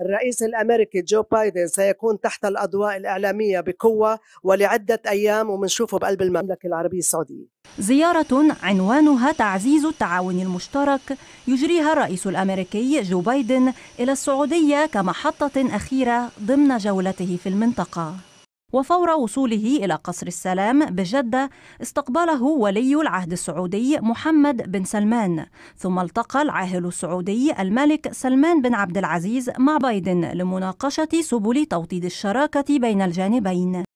الرئيس الامريكي جو بايدن سيكون تحت الاضواء الاعلاميه بقوه ولعده ايام وبنشوفه بقلب المملكه العربيه السعوديه. زياره عنوانها تعزيز التعاون المشترك يجريها الرئيس الامريكي جو بايدن الى السعوديه كمحطه اخيره ضمن جولته في المنطقه. وفور وصوله إلى قصر السلام بجدة استقبله ولي العهد السعودي محمد بن سلمان ثم التقى العاهل السعودي الملك سلمان بن عبد العزيز مع بايدن لمناقشة سبل توطيد الشراكة بين الجانبين